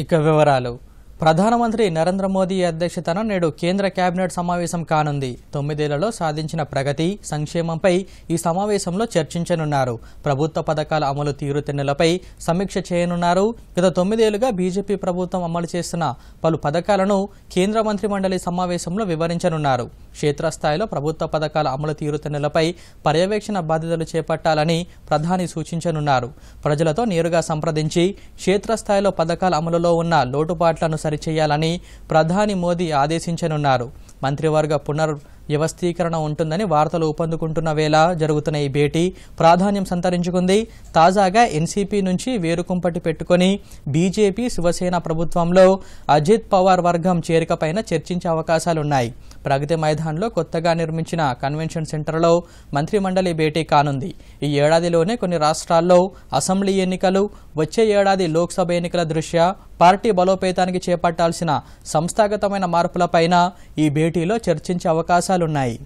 ఇక వివరాలు ప్రధానమంత్రి నరేంద్ర మోదీ అధ్యక్షతన నేడు కేంద్ర కేబినెట్ సమావేశం కానుంది తొమ్మిదేళ్లలో సాధించిన ప్రగతి సంక్షేమంపై ఈ సమావేశంలో చర్చించనున్నారు ప్రభుత్వ పథకాల అమలు తీరుతెన్నులపై సమీక్ష చేయనున్నారు గత తొమ్మిదేళ్లుగా బీజేపీ ప్రభుత్వం అమలు చేస్తున్న పలు పథకాలను కేంద్ర మంత్రి మండలి సమావేశంలో వివరించనున్నారు క్షేత్రస్థాయిలో ప్రభుత్వ పథకాల అమలు తీరుతెన్నులపై పర్యవేక్షణ బాధ్యతలు చేపట్టాలని ప్రధాని సూచించనున్నారు ప్రజలతో నేరుగా సంప్రదించి క్షేత్రస్థాయిలో పథకాల అమలులో ఉన్న లోటుపాట్లను తప్పనిసరి చేయాలని ప్రధాని మోదీ ఆదేశించనున్నారు మంత్రివర్గ పునర్ వ్యవస్థీకరణ ఉంటుందని వార్తలు ఊపందుకుంటున్న వేళ జరుగుతున్న ఈ భేటీ ప్రాధాన్యం సంతరించుకుంది తాజాగా ఎన్సీపీ నుంచి వేరుకుంపటి పెట్టుకుని బీజేపీ శివసేన ప్రభుత్వంలో అజిత్ పవార్ వర్గం చేరికపైన చర్చించే అవకాశాలున్నాయి ప్రగతి మైదాన్లో కొత్తగా నిర్మించిన కన్వెన్షన్ సెంటర్లో మంత్రి మండలి భేటీ కానుంది ఈ ఏడాదిలోనే కొన్ని రాష్ట్రాల్లో అసెంబ్లీ ఎన్నికలు వచ్చే ఏడాది లోక్సభ ఎన్నికల దృష్ట్యా పార్టీ బలోపేతానికి చేపట్టాల్సిన సంస్థాగతమైన మార్పులపైన ఈ భేటీలో చర్చించే అవకాశాలున్నాయి